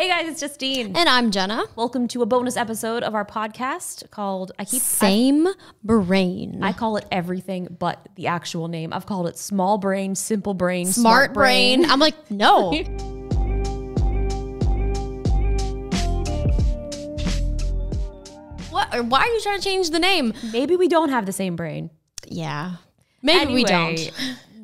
Hey guys, it's Justine. And I'm Jenna. Welcome to a bonus episode of our podcast called I keep Same I, Brain. I call it everything but the actual name. I've called it small brain, simple brain, smart, smart brain. brain. I'm like, no. what why are you trying to change the name? Maybe we don't have the same brain. Yeah. Maybe anyway, we don't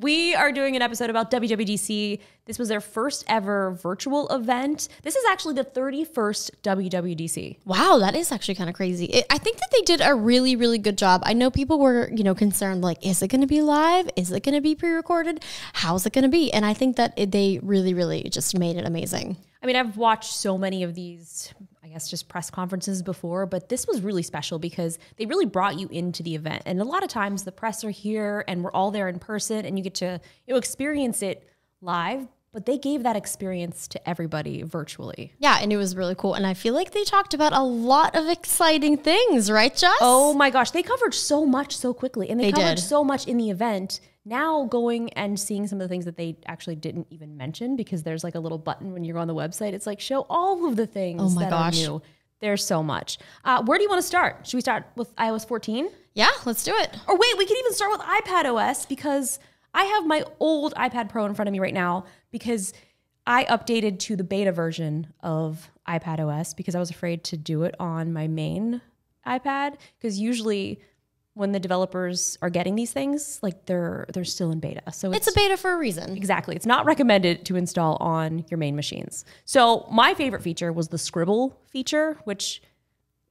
we are doing an episode about WWDC. This was their first ever virtual event. This is actually the 31st WWDC. Wow, that is actually kind of crazy. It, I think that they did a really, really good job. I know people were, you know, concerned like, is it going to be live? Is it going to be pre recorded? How's it going to be? And I think that it, they really, really just made it amazing. I mean, I've watched so many of these I guess just press conferences before, but this was really special because they really brought you into the event. And a lot of times the press are here and we're all there in person and you get to you know, experience it live, but they gave that experience to everybody virtually. Yeah, and it was really cool. And I feel like they talked about a lot of exciting things, right, Jess? Oh my gosh, they covered so much so quickly, and they, they covered did. so much in the event now going and seeing some of the things that they actually didn't even mention because there's like a little button when you're on the website. It's like show all of the things. Oh my that gosh. Are new. There's so much. Uh, where do you want to start? Should we start with iOS 14? Yeah, let's do it. Or wait, we can even start with iPad OS because I have my old iPad Pro in front of me right now because I updated to the beta version of iPad OS because I was afraid to do it on my main iPad because usually when the developers are getting these things, like they're they're still in beta. So it's, it's, a beta for a reason. Exactly. It's not recommended to install on your main machines. So my favorite feature was the scribble feature, which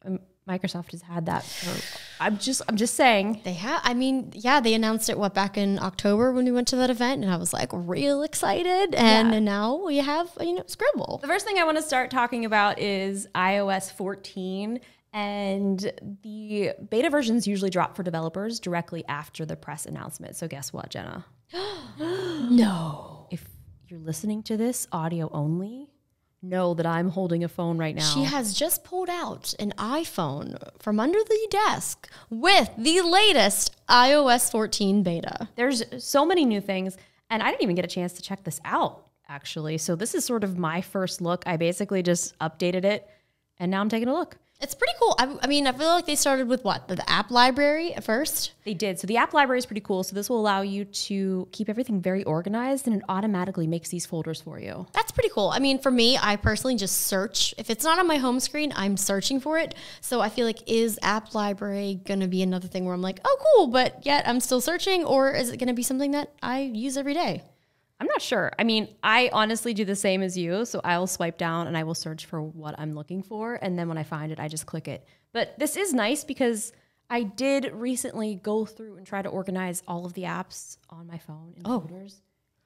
um, Microsoft has had that. For, I'm just I'm just saying they have. I mean, yeah, they announced it what back in October when we went to that event, and I was like real excited. And, yeah. and now we have you know scribble. The first thing I want to start talking about is iOS 14 and the beta versions usually drop for developers directly after the press announcement. So, guess what, Jenna? no. If you're listening to this audio only, know that I'm holding a phone right now. She has just pulled out an iPhone from under the desk with the latest iOS 14 beta. There's so many new things, and I didn't even get a chance to check this out actually. So this is sort of my first look. I basically just updated it and now I'm taking a look. It's pretty cool. I, I, mean, I feel like they started with what? The, the, app library at first? They did. So the app library is pretty cool. So this will allow you to keep everything very organized and it automatically makes these folders for you. That's pretty cool. I mean, for me, I personally just search. If it's not on my home screen, I'm searching for it. So I feel like, is app library going to be another thing where I'm like, oh, cool, but yet I'm still searching? Or is it going to be something that I use every day? I'm not sure. I mean, I honestly do the same as you. So I'll swipe down and I will search for what I'm looking for. And then when I find it, I just click it. But this is nice because I did recently go through and try to organize all of the apps on my phone oh.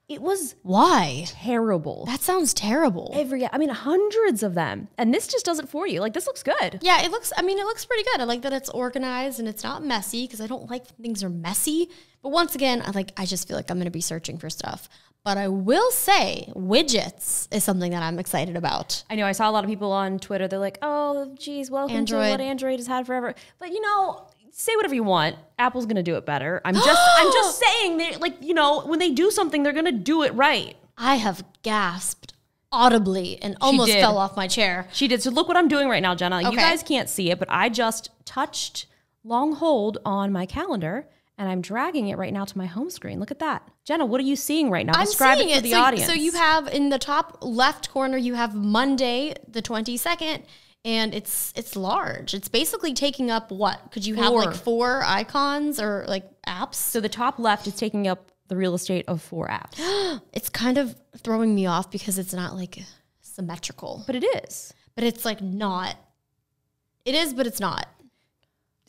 It was why terrible. That sounds terrible. Every I mean hundreds of them. And this just does it for you. Like this looks good. Yeah, it looks I mean it looks pretty good. I like that it's organized and it's not messy because I don't like things are messy. But once again, I like I just feel like I'm going to be searching for stuff. But I will say, widgets is something that I'm excited about. I know I saw a lot of people on Twitter. They're like, "Oh, geez, welcome Android. to what Android has had forever." But you know, say whatever you want. Apple's gonna do it better. I'm just, I'm just saying that, like, you know, when they do something, they're gonna do it right. I have gasped audibly and almost fell off my chair. She did. So look what I'm doing right now, Jenna. Okay. You guys can't see it, but I just touched long hold on my calendar and I'm dragging it right now to my home screen. Look at that. Jenna, what are you seeing right now? I'm Describe seeing it to it. the so, audience. So you have in the top left corner, you have Monday, the 22nd, and it's it's large. It's basically taking up what? Could you have like four icons or like apps? So the top left is taking up the real estate of four apps. it's kind of throwing me off because it's not like symmetrical. But it is. But it's like not. It is, but it's not.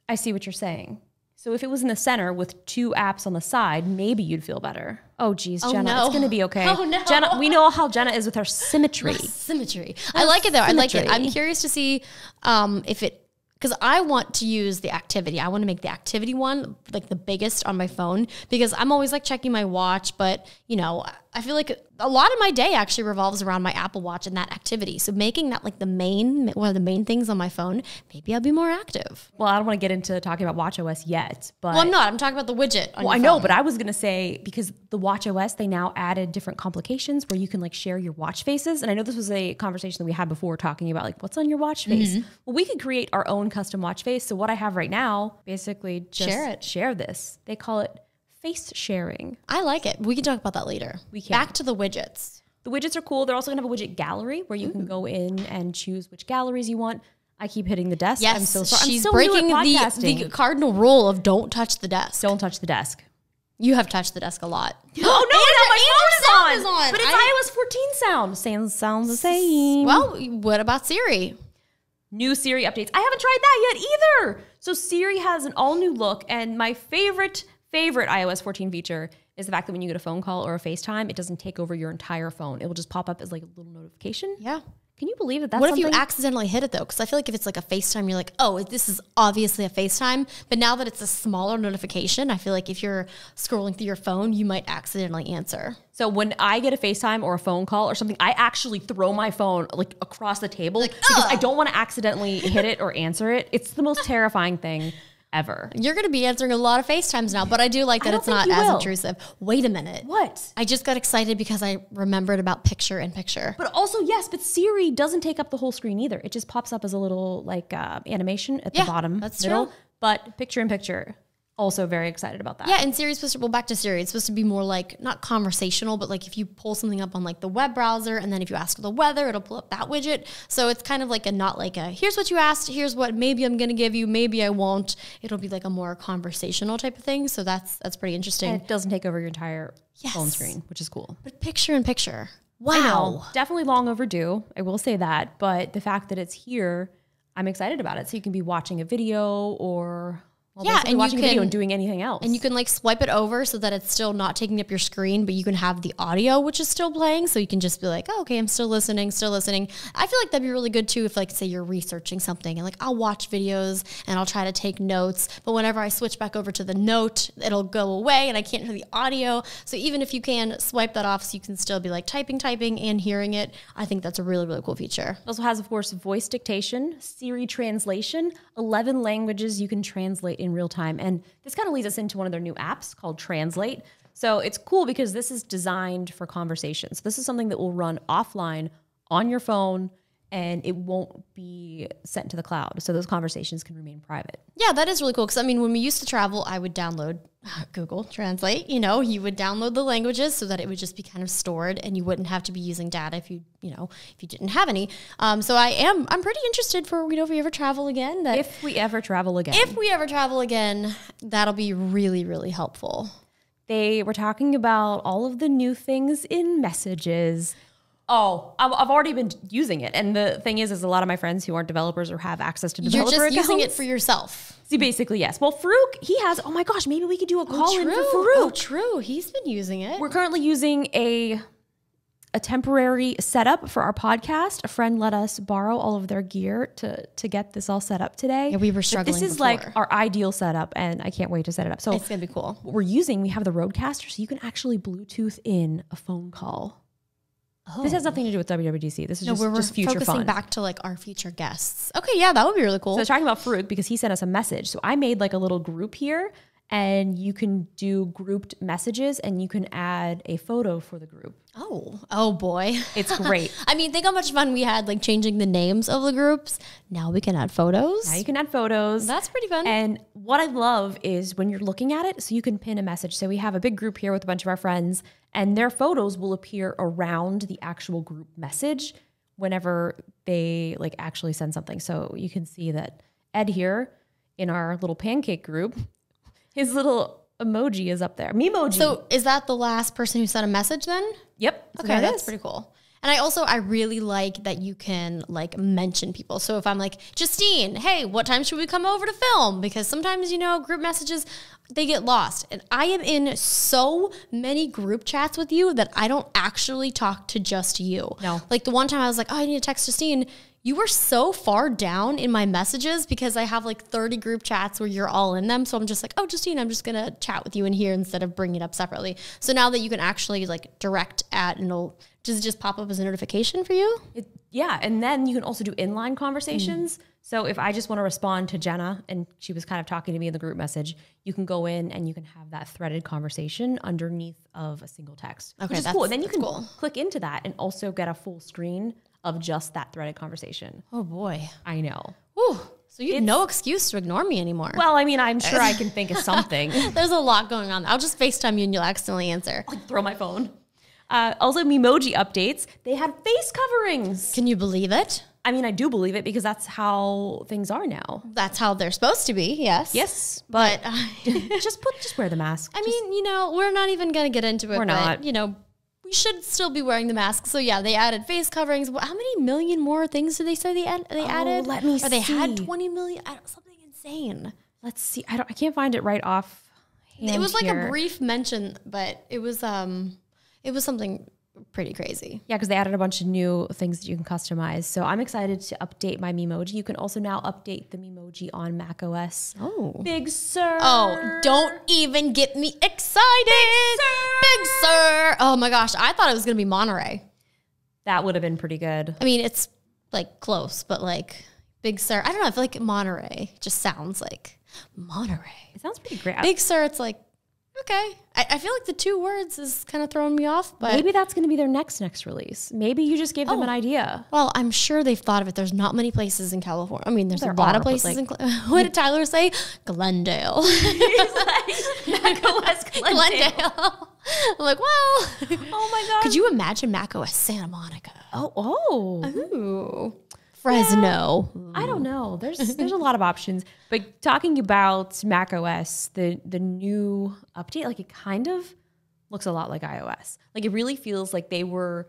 I see what you're saying. So if it was in the center with two apps on the side, maybe you'd feel better. Oh geez, oh, Jenna, no. it's gonna be okay. Oh no, Jenna, we know how Jenna is with her symmetry. Her symmetry. Her I like it though. Symmetry. I like it. I'm curious to see um, if it because I want to use the activity. I want to make the activity one like the biggest on my phone because I'm always like checking my watch, but you know, I feel like a lot of my day actually revolves around my Apple Watch and that activity. So making that like the main one of the main things on my phone, maybe I'll be more active. Well, I don't want to get into talking about Watch OS yet, but well, I'm not. I'm talking about the widget. well, I phone. know, but I was gonna say because the Watch OS they now added different complications where you can like share your watch faces, and I know this was a conversation that we had before talking about like what's on your watch face. Mm -hmm. Well, we could create our own custom watch face. So what I have right now, basically, just share it. Share this. They call it face sharing. I like it. We can talk about that later. We can. Back to the widgets. The widgets are cool. They're also gonna have a widget gallery where you can go in and choose which galleries you want. I keep hitting the desk. Yes, I'm so sorry. She's I'm breaking the, the cardinal rule of don't touch the desk. Don't touch the desk. You have touched the desk a lot. Oh no, no, my phone is on. But it's I, iOS 14 sound. Same sounds the same. Well, what about Siri? New Siri updates. I haven't tried that yet either. So Siri has an all new look, and my favorite favorite iOS 14 feature is the fact that when you get a phone call or a FaceTime, it doesn't take over your entire phone. It will just pop up as like a little notification. Yeah. Can you believe that that's What if something? you accidentally hit it though? Because I feel like if it's like a FaceTime, you're like, oh, this is obviously a FaceTime. But now that it's a smaller notification, I feel like if you're scrolling through your phone, you might accidentally answer. So when I get a FaceTime or a phone call or something, I actually throw my phone like across the table like, because I oh! don't want to accidentally hit it or answer it. It's the most terrifying thing ever. You're going to be answering a lot of FaceTimes now, but I do like that it's not as will. intrusive. Wait a minute. What? I just got excited because I remembered about picture in picture. But also, yes, but Siri doesn't take up the whole screen either. It just pops up as a little like uh, animation at yeah, the bottom. That's middle. true. But picture in picture also very excited about that. Yeah, and Siri's supposed to well back to Siri. It's supposed to be more like not conversational, but like if you pull something up on like the web browser and then if you ask for the weather, it'll pull up that widget. So it's kind of like a not like a here's what you asked, here's what maybe I'm gonna give you, maybe I won't. It'll be like a more conversational type of thing. So that's that's pretty interesting. And it doesn't take over your entire yes. phone screen, which is cool. But picture in picture. Wow. Definitely long overdue. I will say that. But the fact that it's here, I'm excited about it. So you can be watching a video or while yeah, and watching can, video and doing anything else. And you can like swipe it over so that it's still not taking up your screen, but you can have the audio which is still playing, so you can just be like, oh, okay, I'm still listening, still listening. I feel like that'd be really good too if like say you're researching something and like I'll watch videos and I'll try to take notes, but whenever I switch back over to the note, it'll go away and I can't hear the audio. So even if you can swipe that off, so you can still be like typing, typing, and hearing it. I think that's a really really cool feature. It also has of course voice dictation, Siri translation, eleven languages you can translate in in real time. And this kind of leads us into one of their new apps called Translate. So it's cool because this is designed for conversations. This is something that will run offline on your phone and it won't be sent to the cloud. So those conversations can remain private. Yeah, that is really cool. Because I mean, when we used to travel, I would download Google Translate. You know, you would download the languages so that it would just be kind of stored, and you wouldn't have to be using data if you, you know, if you didn't have any. Um, so I am, I'm pretty interested for you know if we ever travel again. That if we ever travel again, if we ever travel again, that'll be really really helpful they were talking about all of the new things in messages Oh, I've already been using it, and the thing is, is a lot of my friends who aren't developers or have access to developer You're just accounts. using it for yourself. See, basically, yes. Well, Farouk, he has. Oh my gosh, maybe we could do a call oh, in for Farouk. Oh, true. He's been using it. We're currently using a a temporary setup for our podcast. A friend let us borrow all of their gear to to get this all set up today. Yeah, we were struggling. But this is before. like our ideal setup, and I can't wait to set it up. So it's gonna be cool. What we're using, we have the Roadcaster, so you can actually Bluetooth in a phone call Oh. This has oh. nothing to do with WWDC. This is no, just, we're, just future focusing fun. back to like our future guests. Okay, yeah, that would be really cool. So talking about Farouk because he sent us a message. So I made like a little group here, and you can do grouped messages, and you can add a photo for the group. Oh, oh boy, it's great. I mean, think how much fun we had like changing the names of the groups. Now we can add photos. Now you can add photos. That's pretty fun. And what I love is when you're looking at it, so you can pin a message. So we have a big group here with a bunch of our friends and their photos will appear around the actual group message whenever they like actually send something. So you can see that Ed here in our little pancake group, his little emoji is up there. Memoji. So is that the last person who sent a message then? Yep. So okay, that's is. pretty cool. And I also I really like that you can like mention people. So if I'm like, Justine, hey, what time should we come over to film? Because sometimes, you know, group messages they get lost. And I am in so many group chats with you that I don't actually talk to just you. No. Like the one time I was like, Oh, I need to text Justine you were so far down in my messages because I have like 30 group chats where you're all in them. So I'm just like, oh, Justine, I'm just going to chat with you in here instead of bringing it up separately. So now that you can actually like direct at and it'll does it just pop up as a notification for you? It, yeah, and then you can also do inline conversations. Mm. So if I just want to respond to Jenna and she was kind of talking to me in the group message, you can go in and you can have that threaded conversation underneath of a single text. Okay, which is that's, cool. And then you can cool. click into that and also get a full screen of just that threaded conversation. Oh boy, I know. So you have no excuse to ignore me anymore. Well, I mean, I'm sure I can think of something. There's a lot going on. I'll just FaceTime you and you'll accidentally answer. I'll throw my phone. Uh, also, Memoji updates. They had face coverings. Can you believe it? I mean, I do believe it because that's how things are now. That's how they're supposed to be. Yes. Yes, but, uh, just put just wear the mask. I just, mean, you know, we're not even gonna get into it. We're but, not. You know, we should still be wearing the mask. So yeah, they added face coverings. How many million more things did they say they ad- they oh, added? Let me. Or see. they had twenty million. something insane. Let's see. I don't. I can't find it right off. it was here. like a brief mention, but it was um. It was something pretty crazy. Yeah, because they added a bunch of new things that you can customize. So I'm excited to update my Memoji. You can also now update the Memoji on Mac OS. Oh. Big Sir. Oh, don't even get me excited. Big Sir. Big Sir. Oh my gosh, I thought it was going to be Monterey. That would have been pretty good. I mean, it's like close, but like Big Sir. I don't know. I feel like Monterey just sounds like Monterey. It sounds pretty great. Big Sir, it's like okay. I, I, feel like the two words is kind of throwing me off, but maybe that's going to be their next next release. Maybe you just gave oh, them an oh. idea. Well, I'm sure they've thought of it. There's not many places in California. I mean, there's there a lot of places. Like, in what did Tyler say? Glendale. like, West Glendale. Glendale. I'm like, well, Oh my god. Could you imagine Mac OS Santa Monica? Oh, oh. Ooh. Fresno. I don't hmm. know. There's there's a lot of options. But talking about Mac OS, the the new update, like it kind of looks a lot like iOS. Like it really feels like they were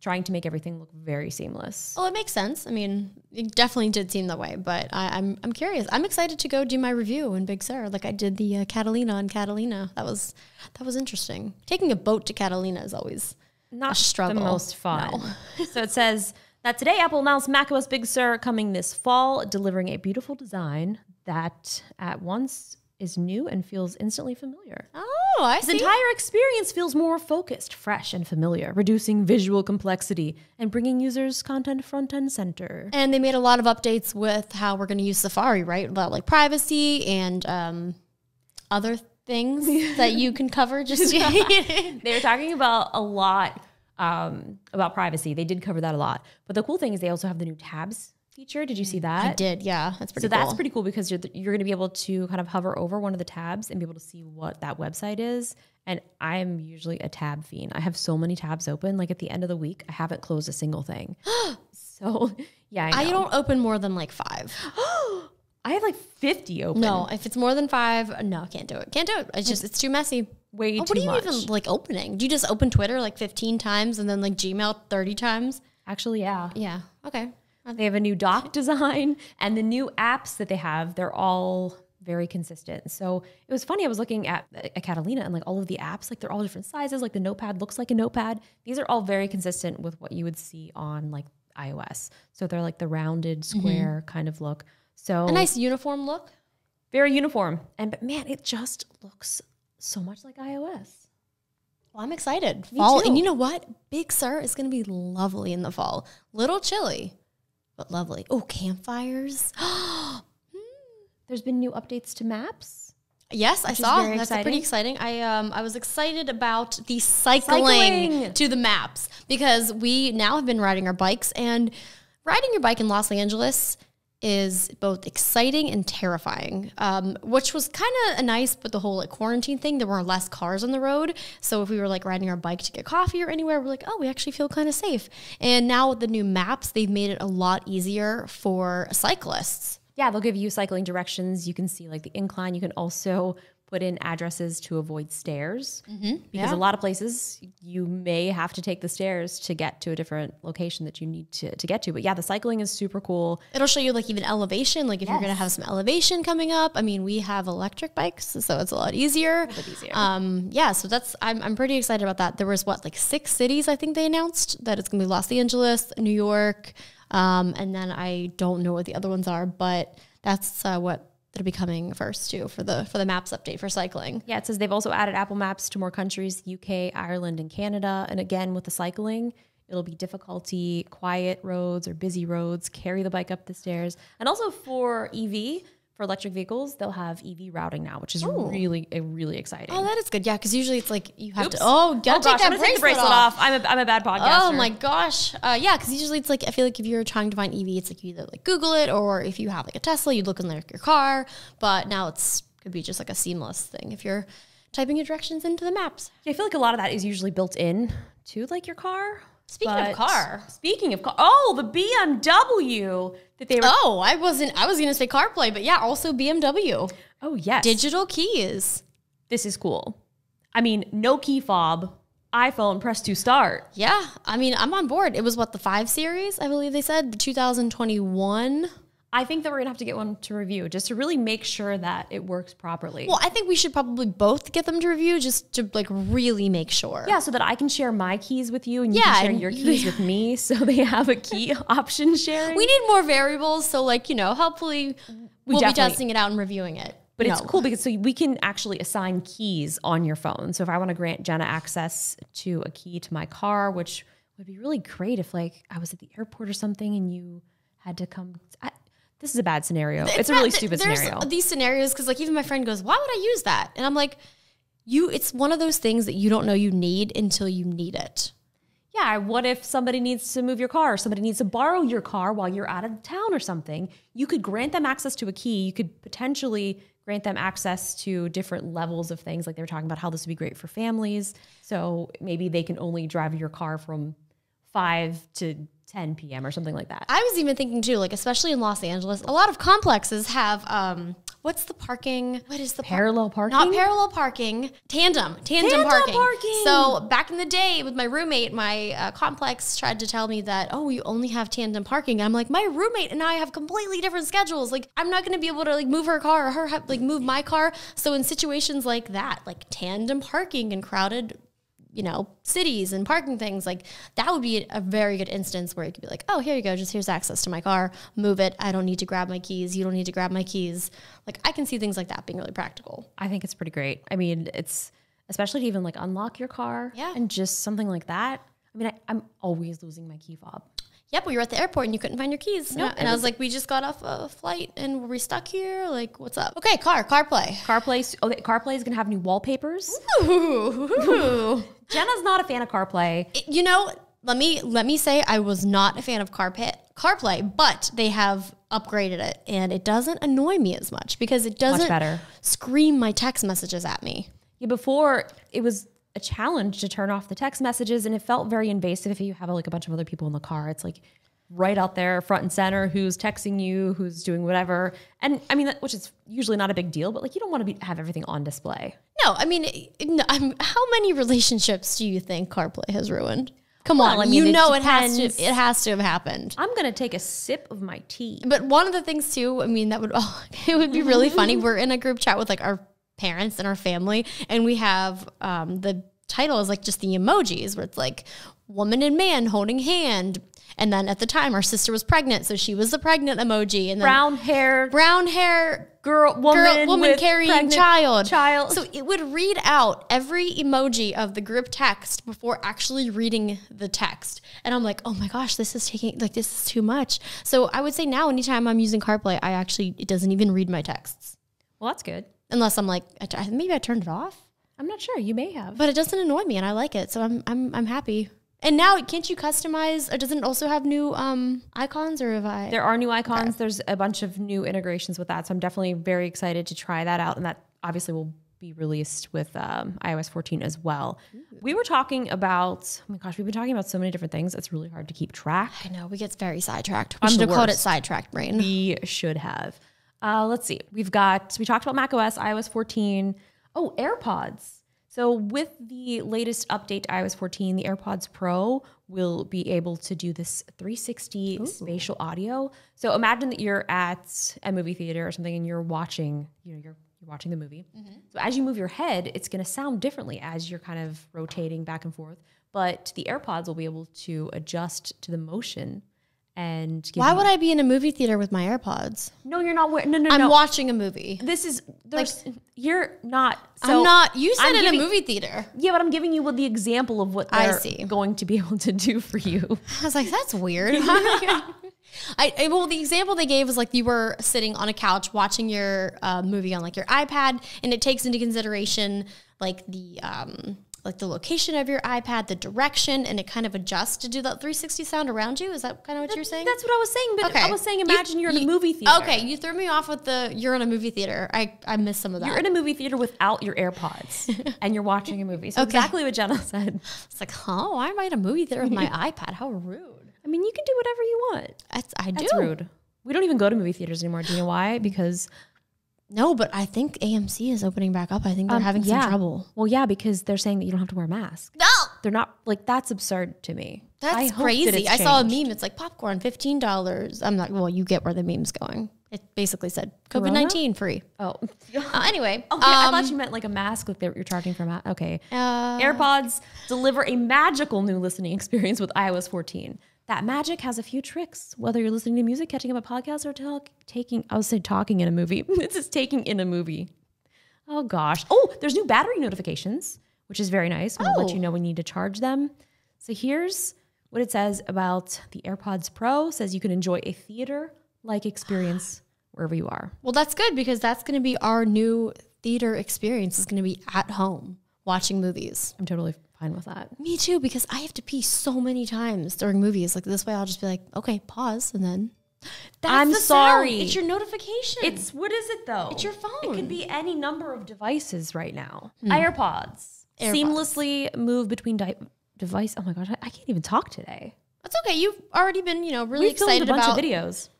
trying to make everything look very seamless. Oh, well, it makes sense. I mean, it definitely did seem that way, but I, am I'm, I'm curious. I'm excited to go do my review in Big Sur, like I did the uh, Catalina on Catalina. That was that was interesting. Taking a boat to Catalina is always not a struggle. the most fun. No. so it says. Now, today, Apple announced macOS Big Sur coming this fall, delivering a beautiful design that at once is new and feels instantly familiar. Oh, I see. The entire experience feels more focused, fresh, and familiar, reducing visual complexity and bringing users content front and center. And they made a lot of updates with how we're going to use Safari, right? About like privacy and um, other things that you can cover. Just they were talking about a lot um, about privacy. They did cover that a lot. But the cool thing is they also have the new tabs feature. Did you see that? I did. Yeah, that's pretty. So cool. that's pretty cool because you're you're going to be able to kind of hover over one of the tabs and be able to see what that website is. And I'm usually a tab fiend. I have so many tabs open. Like at the end of the week, I haven't closed a single thing. so yeah, I, I don't open more than like five. I have like 50 open. No, if it's more than five, no, can't do it. Can't do it. It's just, it's too messy way oh, too much. What do you much. even like opening? Do you just open Twitter like 15 times and then like Gmail 30 times? Actually, yeah. Yeah. Okay. They have a new doc design and the new apps that they have, they're all very consistent. So it was funny. I was looking at uh, a Catalina and like all of the apps, like they're all different sizes. Like the notepad looks like a notepad. These are all very consistent with what you would see on like iOS. So they're like the rounded mm-hmm. square mm -hmm. kind of look. So a nice uniform look. Very uniform. And but man, it just looks so much like iOS. Well, I'm excited. Me fall, too. and you know what? Big Sur is going to be lovely in the fall. Little chilly, but lovely. Oh, campfires. There's been new updates to maps. Yes, I saw. That's exciting. pretty exciting. I um I was excited about the cycling, cycling to the maps because we now have been riding our bikes and riding your bike in Los Angeles is both exciting and terrifying, um, which was kind of nice. But the whole like quarantine thing, there were less cars on the road, so if we were like riding our bike to get coffee or anywhere, we're like, oh, we actually feel kind of safe. And now with the new maps, they've made it a lot easier for cyclists. Yeah, they'll give you cycling directions. You can see like the incline. You can also put in addresses to avoid stairs mm-hmm. because yeah. a lot of places you may have to take the stairs to get to a different location that you need to, to get to but yeah the cycling is super cool it'll show you like even elevation like if yes. you're gonna have some elevation coming up i mean we have electric bikes so it's a lot easier, a easier. Um, yeah so that's I'm, I'm pretty excited about that there was what like six cities i think they announced that it's gonna be los angeles new york um, and then i don't know what the other ones are but that's uh, what that will be coming first too for the for the maps update for cycling. Yeah, it says they've also added Apple Maps to more countries, UK, Ireland, and Canada. And again, with the cycling, it'll be difficulty, quiet roads or busy roads, carry the bike up the stairs. And also for EV, for electric vehicles, they'll have EV routing now, which is Ooh. really eh, really exciting. Oh, that is good. Yeah, because usually it's like you have Oops. to. Oh, gotta oh, take gosh, that I'm bracelet, take bracelet off. off. I'm a, I'm a bad podcaster. Oh my gosh. Uh, yeah, because usually it's like I feel like if you're trying to find EV, it's like you either like Google it or if you have like a Tesla, you would look in like your car. But now it's could be just like a seamless thing if you're typing your directions into the maps. Yeah, I feel like a lot of that is usually built in to like your car. Speaking but of car, speaking of car, oh, the BMW that they were. Oh, I wasn't. I was going to say CarPlay, but yeah, also BMW. Oh yes, digital keys. This is cool. I mean, no key fob, iPhone press to start. Yeah, I mean, I'm on board. It was what the five series, I believe they said, the 2021 I think that we're gonna have to get one to review just to really make sure that it works properly. Well, I think we should probably both get them to review just to like really make sure. Yeah, so that I can share my keys with you and you yeah, can share your keys with me so they have a key option sharing. We need more variables, so like, you know, hopefully we will be testing it out and reviewing it. But no. it's cool because so we can actually assign keys on your phone. So if I want to grant Jenna access to a key to my car, which would be really great if like I was at the airport or something and you had to come. I, this is a bad scenario. It's, it's a really stupid scenario. These scenarios, because like even my friend goes, why would I use that? And I'm like, you, it's one of those things that you don't know you need until you need it. Yeah. What if somebody needs to move your car? Or somebody needs to borrow your car while you're out of town or something? You could grant them access to a key. You could potentially grant them access to different levels of things. Like they were talking about how this would be great for families. So maybe they can only drive your car from five to 10 p.m. or something like that. I was even thinking too, like especially in Los Angeles, a lot of complexes have um, what's the parking? What is the parallel par- parking? Not parallel parking, tandem, tandem, tandem parking. parking. So back in the day, with my roommate, my uh, complex tried to tell me that oh, you only have tandem parking. I'm like, my roommate and I have completely different schedules. Like I'm not going to be able to like move her car or her like move my car. So in situations like that, like tandem parking and crowded you know, cities and parking things, like that would be a very good instance where you could be like, oh, here you go, just here's access to my car, move it. I don't need to grab my keys. You don't need to grab my keys. Like I can see things like that being really practical. I think it's pretty great. I mean, it's especially to even like unlock your car yeah. and just something like that. I mean, I, am always losing my key fob. Yep, we were at the airport and you couldn't find your keys. Nope. And, I, was like, we just got off a flight and we're stuck here. Like, what's up? Okay, car, CarPlay. CarPlay, oh, Okay, CarPlay is going to have new wallpapers. Ooh. ooh. Jenna's not a fan of CarPlay. You know, let me let me say I was not a fan of CarPlay, CarPlay, but they have upgraded it and it doesn't annoy me as much because it doesn't scream my text messages at me. Yeah, before it was a challenge to turn off the text messages and it felt very invasive if you have like a bunch of other people in the car. It's like right out there front and center who's texting you who's doing whatever and i mean which is usually not a big deal but like you don't want to be, have everything on display no i mean how many relationships do you think carplay has ruined come well, on I mean, you it know depends. it has to it has to have happened i'm gonna take a sip of my tea but one of the things too i mean that would all oh, it would be really funny we're in a group chat with like our parents and our family and we have um, the title is like just the emojis where it's like woman and man holding hand and then at the time, our sister was pregnant, so she was the pregnant emoji. And brown hair, brown hair, girl, woman, girl, woman carrying child, child. So it would read out every emoji of the group text before actually reading the text. And I'm like, oh my gosh, this is taking like this is too much. So I would say now, anytime I'm using CarPlay, I actually it doesn't even read my texts. Well, that's good. Unless I'm like, maybe I turned it off. I'm not sure. You may have, but it doesn't annoy me, and I like it, so I'm I'm I'm happy. And now, can't you customize? Or doesn't it also have new um, icons, or have I? There are new icons. Okay. There's a bunch of new integrations with that, so I'm definitely very excited to try that out. And that obviously will be released with um, iOS 14 as well. Ooh. We were talking about, oh my gosh, we've been talking about so many different things. It's really hard to keep track. I know we get very sidetracked. We I'm should have worst. called it sidetracked brain. We should have. Uh, let's see. We've got we talked about macOS, iOS 14. Oh, AirPods. So, with the latest update to iOS 14, the AirPods Pro will be able to do this 360 Ooh. spatial audio. So, imagine that you're at a movie theater or something, and you're watching, you know, you're you're watching the movie. Mm-hmm. So as you move your head, it's going to sound differently as you're kind of rotating back and forth. But the AirPods will be able to adjust to the motion and why would I be in a movie theater with my AirPods? No, you're not. No, no, I'm no. watching a movie. This is like, you're not. So I'm not. You said I'm in giving, a movie theater. Yeah, but I'm giving you the example of what I see. going to be able to do for you. I was like, that's weird. I, I, well, the example they gave was like you were sitting on a couch watching your uh, movie on like your iPad, and it takes into consideration like the um like the location of your iPad, the direction, and it kind of adjusts to do that 360 sound around you. Is that kind of what you're saying? That's what I was saying. But okay. I was saying, imagine you, are in you, a movie theater. Okay, you threw me off with the you're in a movie theater. I I missed some of that. You're in a movie theater without your AirPods, and you're watching a movie. So okay. exactly what Jenna said. It's like, huh? Why am I in a movie theater with my iPad? How rude. I mean, you can do whatever you want. That's I do. That's rude. We don't even go to movie theaters anymore. Do you know why? Because no, but I think AMC is opening back up. I think they're um, having yeah. some trouble. Well, yeah, because they're saying that you don't have to wear a mask. No, they're not. Like that's absurd to me. That's I crazy. That I saw a meme. It's like popcorn, fifteen dollars. I'm like, well, you get where the meme's going. It basically said COVID nineteen free. Oh, uh, anyway. Okay, um, I thought um, you meant like a mask, like you're charging for. okay, uh, AirPods deliver a magical new listening experience with iOS 14 that magic has a few tricks, whether you're listening to music, catching up a podcast, or talk, taking, I would say talking in a movie. this is taking in a movie. Oh gosh. Oh, there's new battery notifications, which is very nice. We'll oh. let you oh. know we need to charge them. So here's what it says about the AirPods Pro it says you can enjoy a theater like experience wherever you are. Well, that's good because that's going to be our new theater experience is going to be at home watching movies. I'm totally fine with that. Me too, because I have to pee so many times during movies. Like this way, I'll just be like, okay, pause, and then. That's I'm the sorry. Sound. It's your notification. It's what is it though? It's your phone. It could be any number of devices right now. Mm. AirPods. AirPods. Seamlessly move between di- device. Oh my gosh, I, I, can't even talk today. That's okay. You've already been, you know, really we excited a bunch about of videos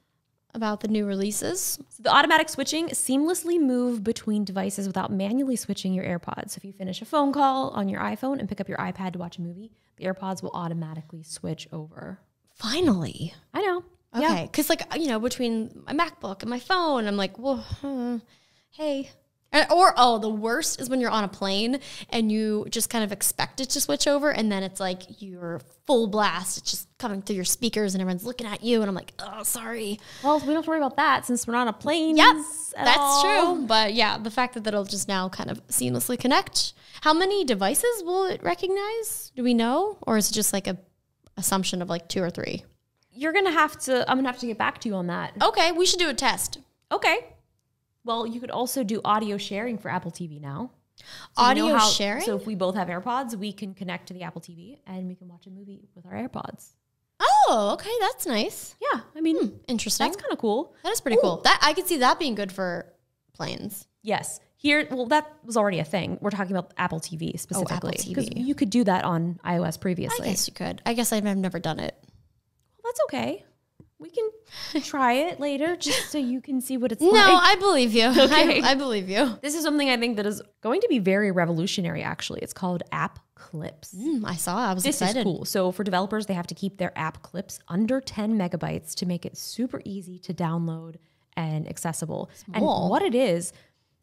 about the new releases. So the automatic switching seamlessly move between devices without manually switching your AirPods. So if you finish a phone call on your iPhone and pick up your iPad to watch a movie, the AirPods will automatically switch over. Finally. I know. Okay. Yeah. Cuz like, you know, between my MacBook and my phone, I'm like, "Whoa. Huh, hey, or oh, the worst is when you're on a plane and you just kind of expect it to switch over, and then it's like you're full blast. It's just coming through your speakers, and everyone's looking at you, and I'm like, oh, sorry. Well, we don't have to worry about that since we're not on a plane. Yep, that's all. true. But yeah, the fact that that'll just now kind of seamlessly connect. How many devices will it recognize? Do we know, or is it just like a assumption of like two or three? You're gonna have to. I'm gonna have to get back to you on that. Okay, we should do a test. Okay. Well, you could also do audio sharing for Apple TV now. So audio you know how, sharing? So if we both have AirPods, we can connect to the Apple TV and we can watch a movie with our AirPods. Oh, okay, that's nice. Yeah, I mean, hmm, interesting. That's kind of cool. That is pretty Ooh. cool. That I could see that being good for planes. Yes. Here, well, that was already a thing. We're talking about Apple TV specifically. Oh, Apple TV. You could do that on iOS previously. I guess you could. I guess I've never done it. Well, that's okay we can try it later just so you can see what it's no, like. No, I believe you. Okay. I, I, believe you. This is something I think that is going to be very revolutionary, actually. It's called app clips. Mm, I saw. I was this excited. This is cool. So for developers, they have to keep their app clips under 10 megabytes to make it super easy to download and accessible. Small. And what it is,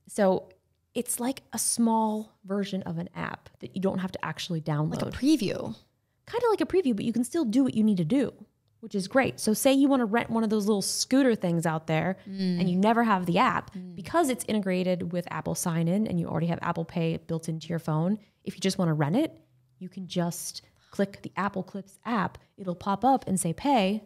so it's like a small version of an app that you don't have to actually download. Like a preview. Kind of like a preview, but you can still do what you need to do which is great. So say you want to rent one of those little scooter things out there mm. and you mm. never have the app mm. because it's integrated with Apple sign in and you already have Apple Pay built into your phone. If you just want to rent it, you can just click the Apple Clips app. It'll pop up and say pay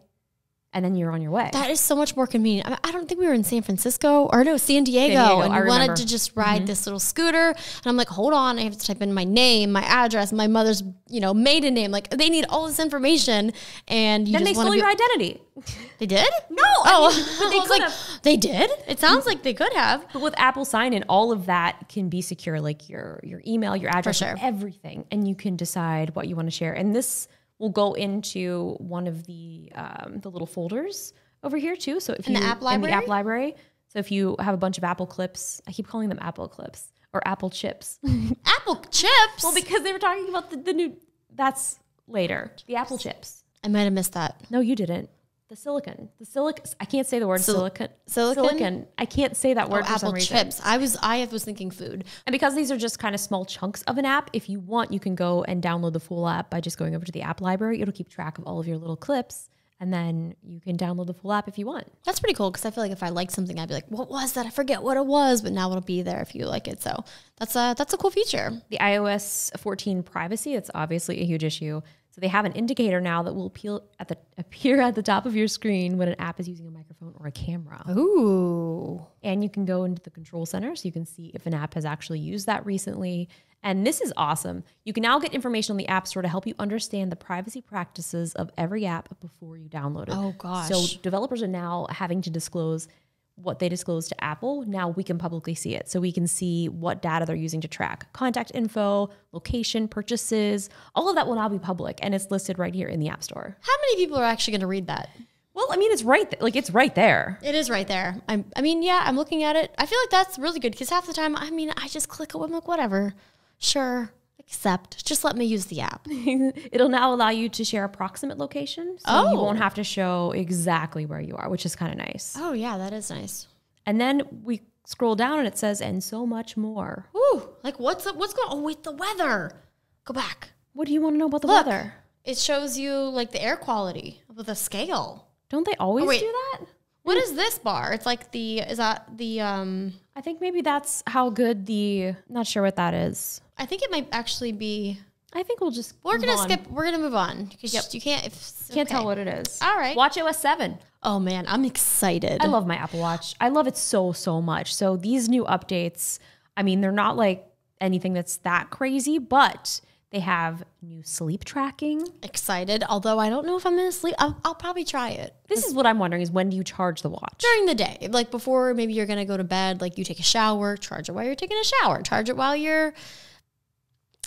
and then you're on your way. That is so much more convenient. I, I don't think we were in San Francisco or no, San Diego, San Diego and I we wanted to just ride mm -hmm. this little scooter. And I'm like, hold on, I have to type in my name, my address, my mother's, you know, maiden name. Like they need all this information, and you then they stole your identity. They did? No. Oh, I mean, they could like, have. They did. It sounds like they could have. But with Apple Sign in, all of that can be secure, like your your email, your address, sure. everything, and you can decide what you want to share. And this we will go into one of the um, the little folders over here too. So if in you, the app library, in the app library. So if you have a bunch of Apple clips, I keep calling them Apple clips or Apple chips. Apple chips. Well, because they were talking about the, the new. That's later. The Apple chips. I might have missed that. No, you didn't. The silicon, the silicon. I can't say the word Sil- silicon. Silicon. Silicon. I can't say that word. Oh, apple chips. I was. I was thinking food. And because these are just kind of small chunks of an app, if you want, you can go and download the full app by just going over to the app library. It'll keep track of all of your little clips, and then you can download the full app if you want. That's pretty cool because I feel like if I liked something, I'd be like, "What was that? I forget what it was." But now it'll be there if you like it. So that's a that's a cool feature. The iOS 14 privacy. It's obviously a huge issue so they have an indicator now that will appeal at the, appear at the top of your screen when an app is using a microphone or a camera. Ooh. And you can go into the control center so you can see if an app has actually used that recently. And this is awesome. You can now get information on the App Store to help you understand the privacy practices of every app before you download it. Oh, gosh. So developers are now having to disclose what they disclose to Apple, now we can publicly see it. So we can see what data they're using to track contact info, location, purchases, all of that will now be public and it's listed right here in the App Store. How many people are actually going to read that? Well, I mean, it's right, like it's right there. It is right there. I'm, I mean, yeah, I'm looking at it. I feel like that's really good because half the time, I mean, I just click it I'm like, whatever, sure. Except, Just let me use the app. It'll now allow you to share approximate location. So oh. you won't oh. have to show exactly where you are, which is kind of nice. Oh, yeah, that is nice. And then we scroll down and it says, and so much more. Ooh, like what's up? What's going on with the weather? Go back. What do you want to know about the Look, weather? It shows you like the air quality with a scale. Don't they always oh, do that? What is this bar? It's like the, is that the, um, I think maybe that's how good the. Not sure what that is. I think it might actually be. I think we'll just. We're gonna on. skip. We're gonna move on because yep. you can't. If, can't tell what it is. All right. Watch OS seven. Oh man, I'm excited. I love my Apple Watch. I love it so so much. So these new updates. I mean, they're not like anything that's that crazy, but they have new sleep tracking. Excited, although I don't know if I'm gonna sleep. I'll, I'll probably try it. This is what I'm wondering: is when do you charge the watch? During the day, like before, maybe you're gonna go to bed. Like you take a shower, charge it while you're taking a shower. Charge it while you're.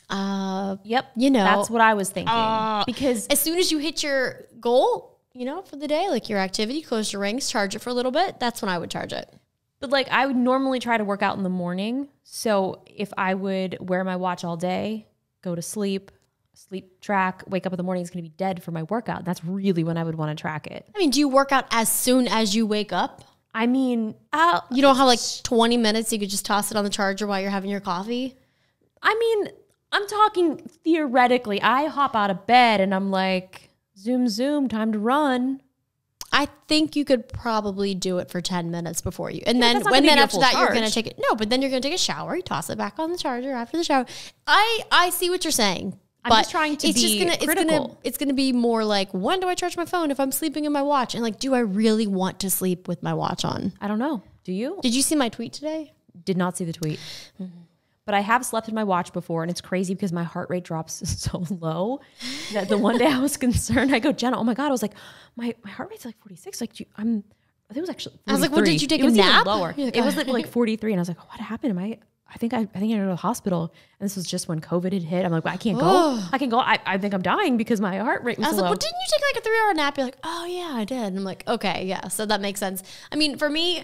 Uh, yep. You know, that's what I was thinking. Uh, because as soon as you hit your goal, you know, for the day, like your activity, close your rings, charge it for a little bit. That's when I would charge it. But like I would normally try to work out in the morning. So if I would wear my watch all day, go to sleep, sleep track, wake up in the morning, it's going to be dead for my workout. That's really when I would want to track it. I mean, do you work out as soon as you wake up? I mean, uh, you don't have like 20 minutes you could just toss it on the charger while you're having your coffee? I mean, I'm talking theoretically. I hop out of bed and I'm like, zoom, zoom, time to run. I think you could probably do it for 10 minutes before you. And yeah, then when then after that charge. you're going to take it. No, but then you're going to take a shower, you toss it back on the charger after the shower. I I see what you're saying. I'm but just trying to it's just gonna, critical. It's gonna, it's gonna be more like, when do I charge my phone if I'm sleeping in my watch? And like, do I really want to sleep with my watch on? I don't know. Do you? Did you see my tweet today? Did not see the tweet. Mm-hmm. But I have slept in my watch before, and it's crazy because my heart rate drops so low that the one day I was concerned, I go, Jenna, oh my god, I was like, my my heart rate's like 46. Like you, I'm. I think it was actually. 43. I was like, well, did you take it a nap? lower. Like, it was like, like 43, and I was like, what happened? Am I? I think I, I think I went to the hospital, and this was just when COVID had hit. I'm like, well, I can't go. I can go. I, I think I'm dying because my heart rate was. I was low. like, well, didn't you take like a three hour nap? You're like, oh yeah, I did. And I'm like, okay, yeah. So that makes sense. I mean, for me,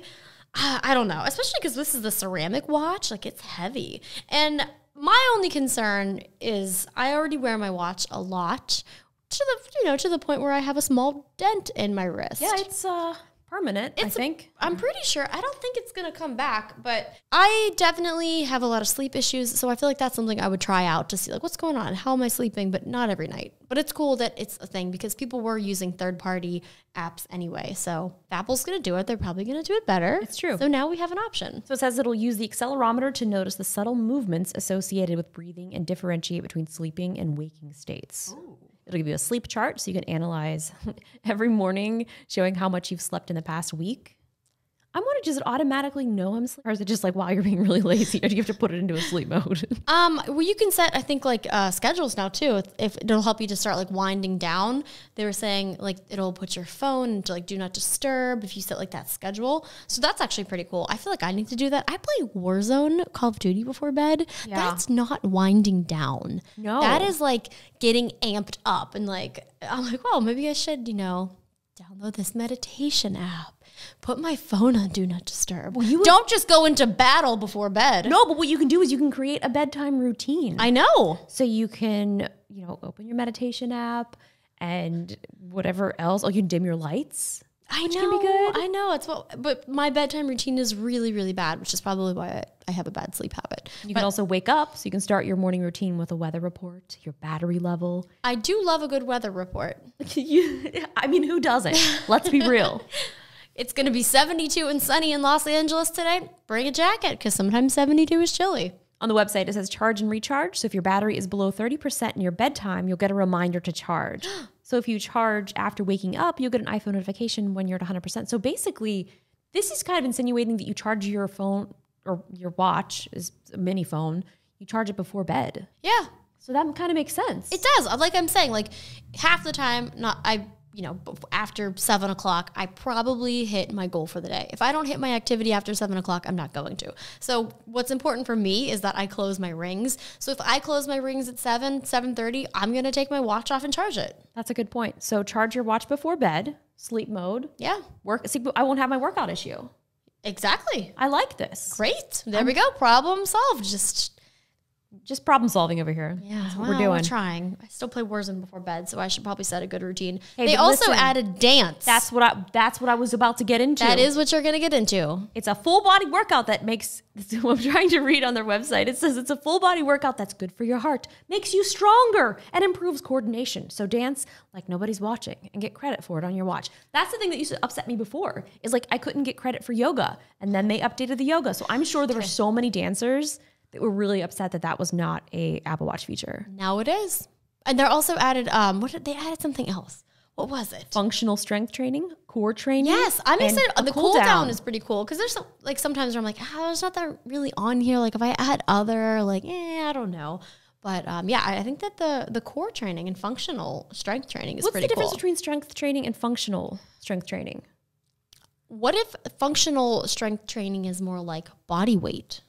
uh, I don't know, especially because this is the ceramic watch, like it's heavy. And my only concern is I already wear my watch a lot to the you know to the point where I have a small dent in my wrist. Yeah, it's uh permanent, it's I think. A, I'm pretty sure. I don't think it's going to come back, but I definitely have a lot of sleep issues. So I feel like that's something I would try out to see, like, what's going on? How am I sleeping? But not every night. But it's cool that it's a thing because people were using third party apps anyway. So Apple's going to do it. They're probably going to do it better. It's true. So now we have an option. So it says it'll use the accelerometer to notice the subtle movements associated with breathing and differentiate between sleeping and waking states. Ooh. It'll give you a sleep chart so you can analyze every morning showing how much you've slept in the past week I want to just automatically know I'm sleeping, or is it just like wow, you're being really lazy, or do you have to put it into a sleep mode? um, well, you can set I think like uh, schedules now too. If, if, it'll help you to start like winding down, they were saying like it'll put your phone into like do not disturb if you set like that schedule. So that's actually pretty cool. I feel like I need to do that. I play Warzone Call of Duty before bed. Yeah. That's not winding down. No, that is like getting amped up and like I'm like, well, maybe I should you know download this meditation app put my phone on do not disturb. Well, you don't just go into battle before bed. No, but what you can do is you can create a bedtime routine. I know. So you can, you know, open your meditation app and whatever else. Oh, you can dim your lights. I know. I know. It's what, but my bedtime routine is really, really bad, which is probably why I have a bad sleep habit. You but can also wake up, so you can start your morning routine with a weather report, your battery level. I do love a good weather report. you, I mean, who doesn't? Let's be real it's going to be 72 and sunny in Los Angeles today. Bring a jacket because sometimes 72 is chilly. On the website, it says charge and recharge. So if your battery is below 30% in your bedtime, you'll get a reminder to charge. so if you charge after waking up, you'll get an iPhone notification when you're at 100%. So basically, this is kind of insinuating that you charge your phone or your watch is a mini phone. You charge it before bed. Yeah. So that kind of makes sense. It does. Like I'm saying, like half the time, not I you know, after seven o'clock, I probably hit my goal for the day. If I don't hit my activity after seven o'clock, I'm not going to. So what's important for me is that I close my rings. So if I close my rings at seven, seven thirty, I'm gonna take my watch off and charge it. That's a good point. So charge your watch before bed, sleep mode. Yeah. Work I won't have my workout issue. Exactly. I like this. Great. There I'm, we go. Problem solved. Just just problem solving over here. Yeah, That's what well, we're doing. We're trying. I still play Warzone before bed, so I should probably set a good routine. Hey, they also listen, added dance. That's what I. That's what I was about to get into. That is what you're going to get into. It's a full body workout that makes. I'm trying to read on their website. It says it's a full body workout that's good for your heart, makes you stronger, and improves coordination. So dance like nobody's watching and get credit for it on your watch. That's the thing that used to upset me before. Is like I couldn't get credit for yoga, and then they updated the yoga. So I'm sure there okay. are so many dancers that were really upset that that was not a Apple Watch feature. Now it is, and they're also added. Um, what did they added something else? What was it? Functional strength training, core training. Yes, I'm excited. The cool down. down. is pretty cool because there's some, like sometimes I'm like, oh, there's not that really on here. Like if I add other, like eh, I don't know. But um, yeah, I think that the the core training and functional strength training is What's pretty. What's the difference cool. between strength training and functional strength training? What if functional strength training is more like body weight?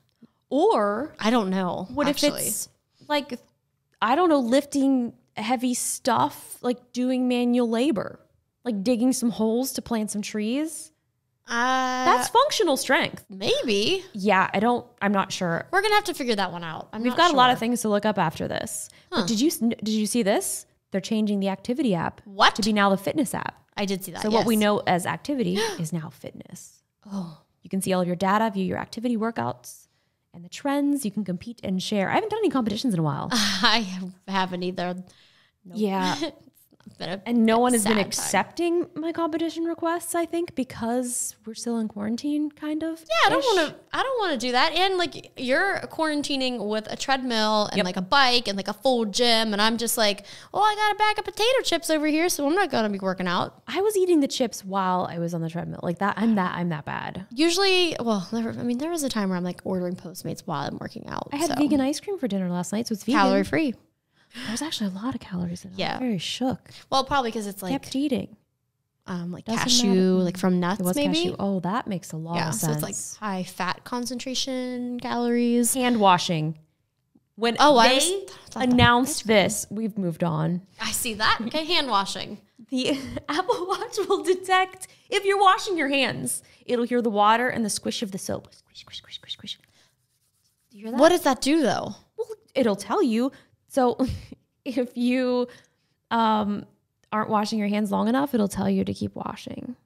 Or I don't know. What actually. if it's like I don't know, lifting heavy stuff, like doing manual labor, like digging some holes to plant some trees. Uh, That's functional strength. Maybe. Yeah, I don't. I'm not sure. We're gonna have to figure that one out. I'm We've got sure. a lot of things to look up after this. Huh. Did you Did you see this? They're changing the activity app. What to be now the fitness app. I did see that. So yes. what we know as activity is now fitness. Oh. You can see all of your data, view your activity workouts, and the trends. You can compete and share. I haven't done any competitions in a while. I haven't either. Nope. Yeah. been a and no one has been accepting time. my competition requests. I think because we're still in quarantine, kind of. Yeah, I don't want to. I don't want to do that. And like you're quarantining with a treadmill and yep. like a bike and like a full gym, and I'm just like, oh, I got a bag of potato chips over here, so I'm not gonna be working out. I was eating the chips while I was on the treadmill. Like that, I'm that. I'm that bad. Usually, well, there, I mean, there was a time where I'm like ordering Postmates while I'm working out. I had so. vegan ice cream for dinner last night, so it's vegan. calorie free. There's actually a lot of calories in it. Yeah. I'm very shook. Well, probably because it's like. Kept eating. Um, like Doesn't cashew, matter. like mm-hmm. from nuts, it was maybe. Cashew. Oh, that makes a lot yeah, of sense. So it's like high fat concentration calories. Hand washing. When oh, they I was, announced this, we've moved on. I see that. Okay, hand washing. The Apple Watch will detect if you're washing your hands. It'll hear the water and the squish of the soap. Squish, squish, squish, squish, squish. Do you hear that? What does that do though? Well, it'll tell you so if you um, aren't washing your hands long enough, it'll tell you to keep washing.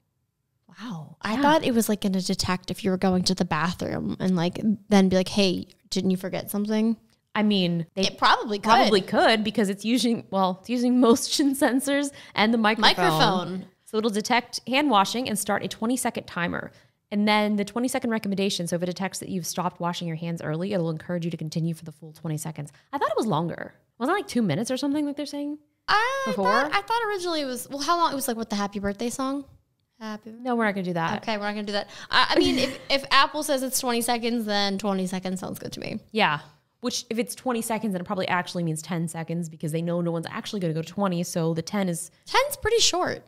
Wow. Yeah. I thought it was like going to detect if you were going to the bathroom and like then be like, hey, didn't you forget something? I mean, they it probably could. probably could because it's using well, it's using motion sensors and the microphone. Microphone. So it'll detect hand washing and start a 20 second timer. And then the 20 second recommendation. So if it detects that you've stopped washing your hands early, it'll encourage you to continue for the full 20 seconds. I thought it was longer. Wasn't it like two minutes or something like they're saying? I before? Thought, I thought originally it was, well, how long? It was like what the happy birthday song? Happy. No, we're not gonna do that. Okay, we're not gonna do that. I, I mean, if, if Apple says it's 20 seconds, then 20 seconds sounds good to me. Yeah. Which, if it's 20 seconds, then it probably actually means 10 seconds because they know no one's actually gonna go to 20. So the 10 is 10's pretty short.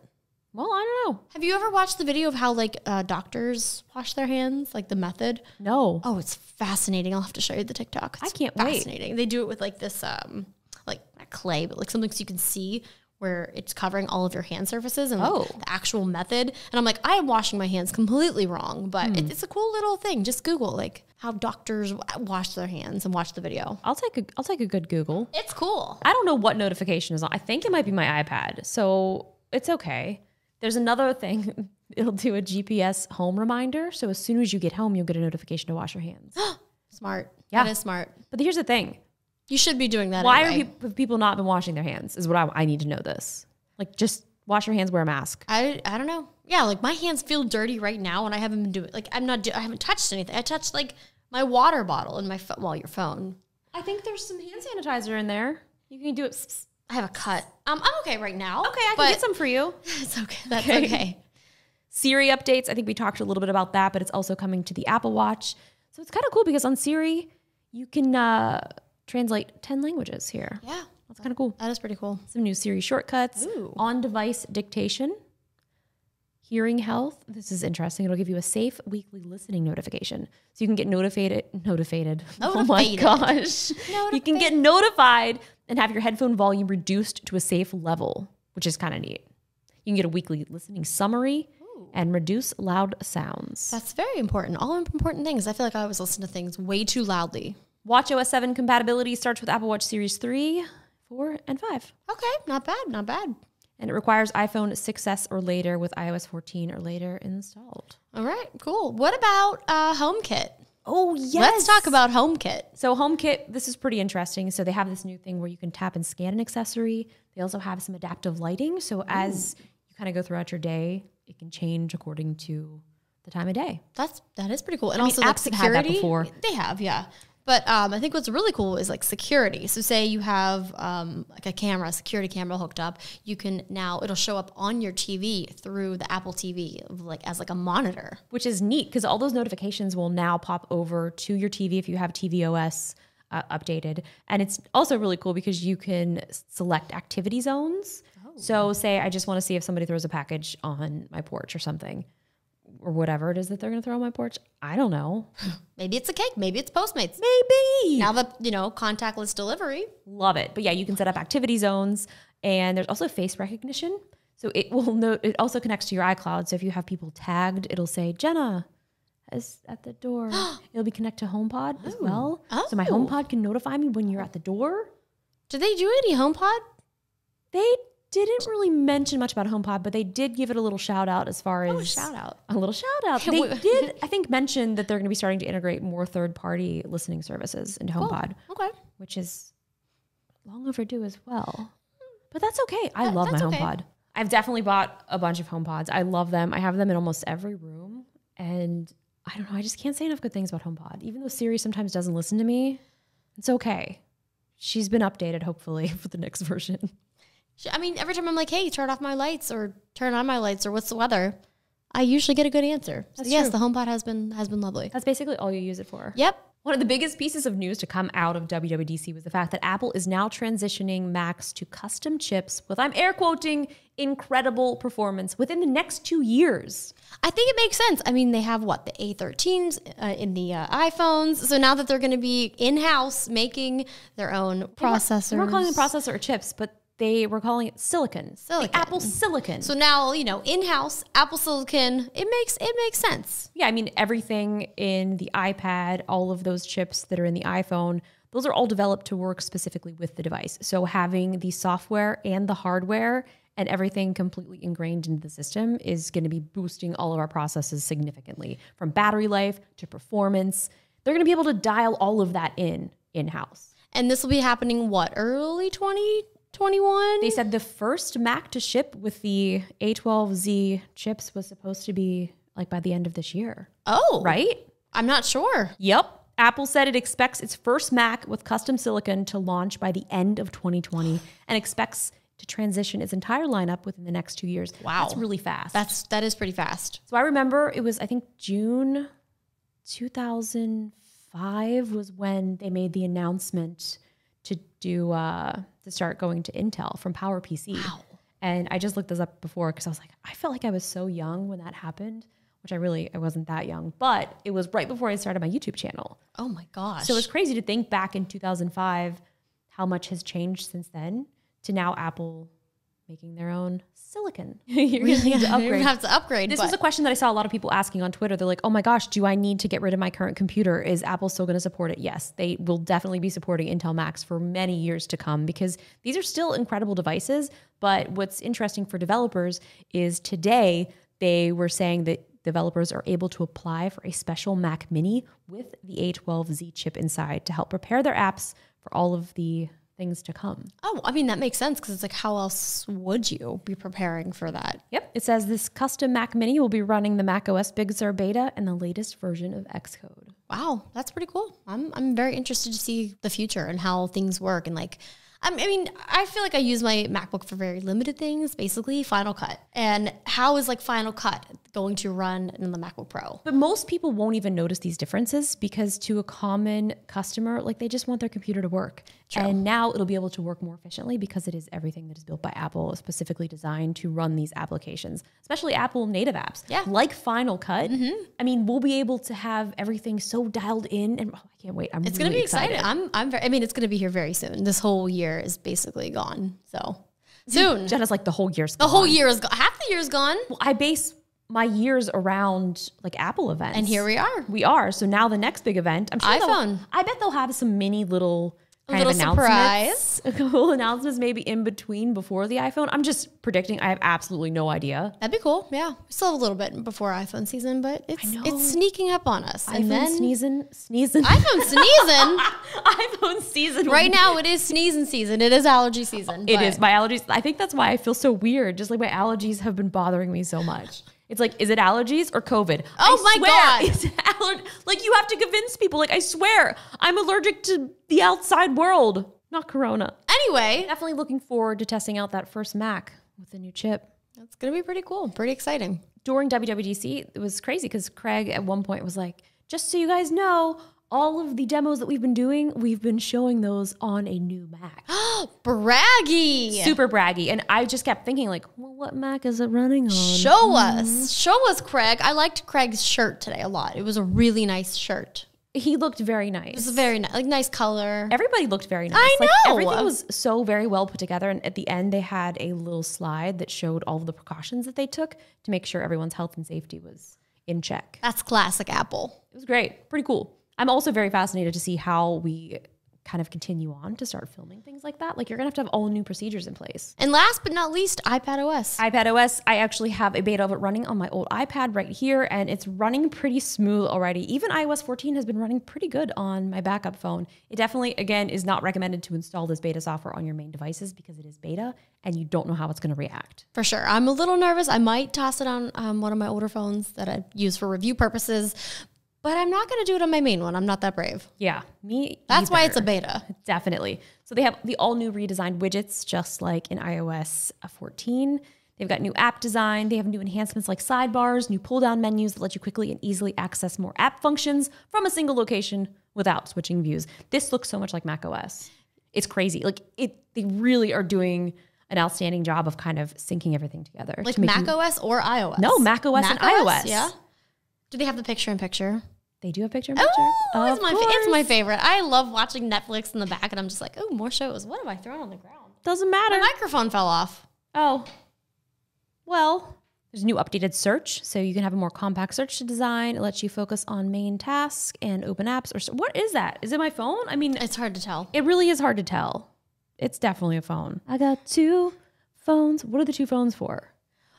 Well, I don't know. Have you ever watched the video of how like uh, doctors wash their hands, like the method? No. Oh, it's fascinating. I'll have to show you the TikTok. It's I can't fascinating. wait. Fascinating. They do it with like this, um, like clay, but like something so you can see where it's covering all of your hand surfaces and oh. the actual method. And I'm like, I am washing my hands completely wrong, but hmm. it, it's a cool little thing. Just Google like how doctors wash their hands and watch the video. I'll take a I'll take a good Google. It's cool. I don't know what notification is on. I think it might be my iPad, so it's okay. There's another thing. It'll do a GPS home reminder. So as soon as you get home, you'll get a notification to wash your hands. smart. Yeah. That is smart. But here's the thing. You should be doing that. Why anyway. are people, people not been washing their hands? Is what I, I need to know this. Like, just wash your hands, wear a mask. I, I don't know. Yeah, like my hands feel dirty right now, and I haven't been doing like I'm not. I haven't touched anything. I touched like my water bottle and my phone. Well, your phone. I think there's some hand sanitizer in there. You can do it. I have a cut. Um, I'm okay right now. Okay, I can get some for you. It's okay. That's okay. okay. Siri updates. I think we talked a little bit about that, but it's also coming to the Apple Watch. So it's kind of cool because on Siri, you can uh, translate 10 languages here. Yeah. That's kind of cool. That is pretty cool. Some new Siri shortcuts, on device dictation. Hearing Health, this is interesting. It'll give you a safe weekly listening notification. So you can get notified, notified. Oh my gosh. You can get notified and have your headphone volume reduced to a safe level, which is kind of neat. You can get a weekly listening summary and reduce loud sounds. That's very important. All important things. I feel like I always listen to things way too loudly. Watch OS 7 compatibility starts with Apple Watch Series 3, 4, and 5. Okay, not bad, not bad and it requires iPhone 6s or later with iOS 14 or later installed. All right, cool. What about uh, HomeKit? Oh yes. Let's talk about HomeKit. So HomeKit, this is pretty interesting. So they have this new thing where you can tap and scan an accessory. They also have some adaptive lighting. So Ooh. as you kind of go throughout your day, it can change according to the time of day. That's that is pretty cool. And I also mean, app security. They have, yeah. But um, I think what's really cool is like security. So say you have um, like a camera, security camera hooked up. You can now it'll show up on your TV through the Apple TV, like as like a monitor, which is neat because all those notifications will now pop over to your TV if you have tvOS uh, updated. And it's also really cool because you can select activity zones. Oh. So say I just want to see if somebody throws a package on my porch or something or whatever it is that they're going to throw on my porch. I don't know. Maybe it's a cake. Maybe it's Postmates. Maybe. Now the you know, contactless delivery. Love it. But yeah, you can set up activity zones and there's also face recognition. So it will note, it also connects to your iCloud. So if you have people tagged, it'll say, Jenna is at the door. it'll be connect to HomePod oh. as well. Oh. So my oh. HomePod can notify me when you're at the door. Do they do any HomePod? They didn't really mention much about HomePod, but they did give it a little shout out as far oh, as oh, a shout out, a little shout out. They did, I think, mention that they're going to be starting to integrate more third party listening services into HomePod. Cool. Okay, which is long overdue as well. But that's okay. I that, love my HomePod. Okay. Pod. I've definitely bought a bunch of HomePods. I love them. I have them in almost every room, and I don't know. I just can't say enough good things about HomePod. Even though Siri sometimes doesn't listen to me, it's okay. She's been updated, hopefully, for the next version. I mean, every time I'm like, hey, turn off my lights or turn on my lights or what's the weather? I usually get a good answer. So yes, the HomePod has been has been lovely. That's basically all you use it for. Yep. One of the biggest pieces of news to come out of WWDC was the fact that Apple is now transitioning Macs to custom chips with I'm air quoting incredible performance within the next 2 years. I think it makes sense. I mean, they have what the A13s uh, in the uh, iPhones, so now that they're going to be in house making their own processors. We're, we're calling them processor chips, but they were calling it silicon. Silicon. The Apple mm. silicon. So now, you know, in-house Apple silicon, it makes it makes sense. Yeah, I mean everything in the iPad, all of those chips that are in the iPhone, those are all developed to work specifically with the device. So having the software and the hardware and everything completely ingrained into the system is going to be boosting all of our processes significantly from battery life to performance. They're going to be able to dial all of that in in-house. And this will be happening what early 20 21. They said the first Mac to ship with the A12Z chips was supposed to be like by the end of this year. Oh. Right? I'm not sure. Yep. Apple said it expects its first Mac with custom silicon to launch by the end of 2020 and expects to transition its entire lineup within the next two years. Wow. That's really fast. That's that is pretty fast. So I remember it was I think June 2005 was when they made the announcement do uh, to start going to Intel from PowerPC. Wow. And I just looked this up before because I was like, I felt like I was so young when that happened, which I really I wasn't that young, but it was right before I started my YouTube channel. Oh my gosh! So it's crazy to think back in 2005 how much has changed since then to now Apple making their own silicon. You're going to need to upgrade. have to upgrade. This but. was a question that I saw a lot of people asking on Twitter. They're like, "Oh my gosh, do I need to get rid of my current computer? Is Apple still going to support it?" Yes, they will definitely be supporting Intel Macs for many years to come because these are still incredible devices. But what's interesting for developers is today they were saying that developers are able to apply for a special Mac Mini with the A12Z chip inside to help prepare their apps for all of the things to come. Oh, I mean, that makes sense because it's like, how else would you be preparing for that? Yep. It says this custom Mac Mini will be running the Mac OS Big Sur beta and the latest version of Xcode. Wow, that's pretty cool. I'm, I'm very interested to see the future and how things work. And like, I mean, I feel like I use my MacBook for very limited things, basically Final Cut. And how is like Final Cut going to run in the MacBook Pro. But most people won't even notice these differences because to a common customer, like they just want their computer to work. True. And now it'll be able to work more efficiently because it is everything that is built by Apple, specifically designed to run these applications, especially Apple native apps. Yeah. Like Final Cut. Mm -hmm. I mean, we'll be able to have everything so dialed in and oh, I can't wait. I'm It's really gonna be excited. excited. I'm I'm very, I mean, it's gonna be here very soon. This whole year is basically gone. So soon. Jenna's like the whole year's gone. The whole year is gone. Half the year's gone. Well, I base my years around like Apple events. And here we are. We are. So now the next big event, I'm sure iPhone. I bet they'll have some mini little kind little of announcements. Surprise. A couple announcements maybe in between before the iPhone. I'm just predicting. I have absolutely no idea. That'd be cool. Yeah. We still have a little bit before iPhone season, but it's it's sneaking up on us. IPhone and then sneezing, sneezing. iPhone sneezing. iPhone season. Right now it is sneezing season. It is allergy season. It is My allergies. I think that's why I feel so weird. Just like my allergies have been bothering me so much. It's like, is it allergies or COVID? Oh I my swear, god! like you have to convince people. Like I swear, I'm allergic to the outside world, not Corona. Anyway, definitely looking forward to testing out that first Mac with the new chip. That's gonna be pretty cool, pretty exciting. During WWDC, it was crazy because Craig at one point was like, "Just so you guys know, all of the demos that we've been doing, we've been showing those on a new Mac. braggy. Super braggy. And I just kept thinking, like, well, what Mac is it running on? Show mm. us. Show us, Craig. I liked Craig's shirt today a lot. It was a really nice shirt. He looked very nice. It was very nice, like nice color. Everybody looked very nice. I like, know. Everything was so very well put together. And at the end, they had a little slide that showed all of the precautions that they took to make sure everyone's health and safety was in check. That's classic Apple. It was great. Pretty cool. I'm also very fascinated to see how we kind of continue on to start filming things like that. Like you're gonna have to have all new procedures in place. And last but not least, iPad OS. iPad OS, I actually have a beta of it running on my old iPad right here, and it's running pretty smooth already. Even iOS 14 has been running pretty good on my backup phone. It definitely, again, is not recommended to install this beta software on your main devices because it is beta and you don't know how it's gonna react. For sure. I'm a little nervous. I might toss it on um, one of my older phones that I use for review purposes, but I'm not going to do it on my main one. I'm not that brave. Yeah, me. That's either. why it's a beta. Definitely. So they have the all new redesigned widgets, just like in iOS 14. They've got new app design. They have new enhancements like sidebars, new pull down menus that let you quickly and easily access more app functions from a single location without switching views. This looks so much like Mac OS. It's crazy. Like it, they really are doing an outstanding job of kind of syncing everything together. Like to Mac you, OS or iOS? No, Mac OS Mac and OS, iOS. Yeah. Do they have the picture in picture? They do have picture in picture. Oh, it's my, it's my favorite. I love watching Netflix in the back, and I'm just like, oh, more shows. What have I thrown on the ground? Doesn't matter. My microphone fell off. Oh, well, there's a new updated search, so you can have a more compact search to design. It lets you focus on main tasks and open apps. Or what is that? Is it my phone? I mean, it's hard to tell. It really is hard to tell. It's definitely a phone. I got two phones. What are the two phones for?